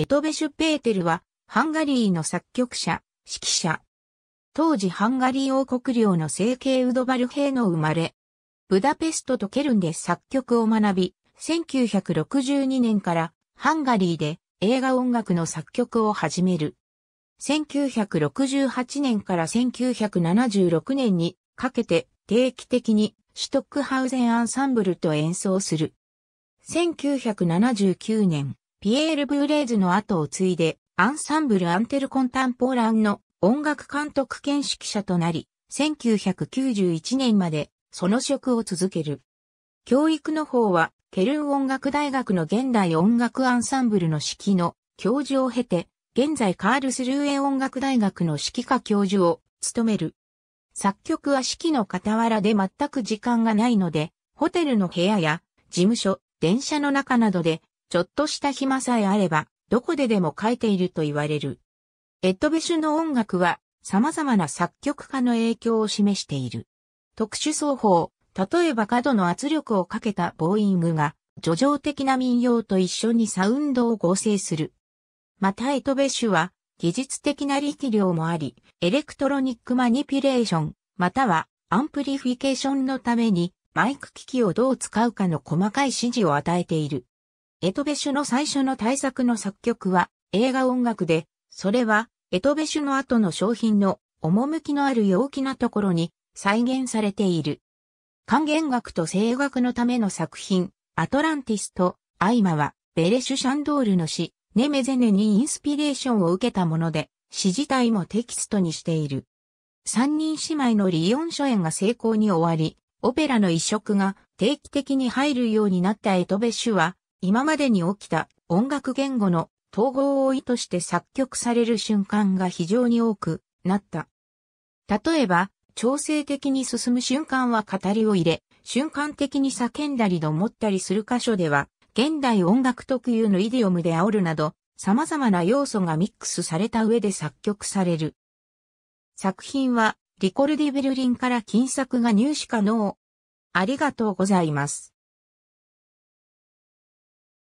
エトベシュ・ペーテルは、ハンガリーの作曲者、指揮者。当時ハンガリー王国領の聖系ウドバル兵の生まれ、ブダペストとケルンで作曲を学び、1962年からハンガリーで映画音楽の作曲を始める。1968年から1976年にかけて定期的にシュトックハウゼンアンサンブルと演奏する。1979年、ピエール・ブーレーズの後を継いで、アンサンブル・アンテル・コンタンポーランの音楽監督兼指揮者となり、1991年までその職を続ける。教育の方は、ケルン音楽大学の現代音楽アンサンブルの指揮の教授を経て、現在カールスルーエ音楽大学の指揮科教授を務める。作曲は指揮の傍らで全く時間がないので、ホテルの部屋や事務所、電車の中などでちょっとした暇さえあれば、どこででも書いていると言われる。エッド・ベシュの音楽は、様々な作曲家の影響を示している。特殊奏法、例えば過度の圧力をかけたボーイングが、叙情的な民謡と一緒にサウンドを合成する。またエトベッシュは、技術的な力量もあり、エレクトロニックマニピュレーション、またはアンプリフィケーションのために、マイク機器をどう使うかの細かい指示を与えている。エトベシュの最初の大作の作曲は映画音楽で、それはエトベシュの後の商品の趣のある陽気なところに再現されている。還元学と声楽のための作品、アトランティスとアイマは、ベレシュ・シャンドールの詩、ネメゼネにインスピレーションを受けたもので、詩自体もテキストにしている。三人姉妹のリヨン初演が成功に終わり、オペラの移植が定期的に入るようになったエトベシュは、今までに起きた音楽言語の統合を意図して作曲される瞬間が非常に多くなった。例えば、調整的に進む瞬間は語りを入れ、瞬間的に叫んだりどもったりする箇所では、現代音楽特有のイディオムで煽るなど、様々な要素がミックスされた上で作曲される。作品は、リコルディベルリンから金作が入手可能。ありがとうございます。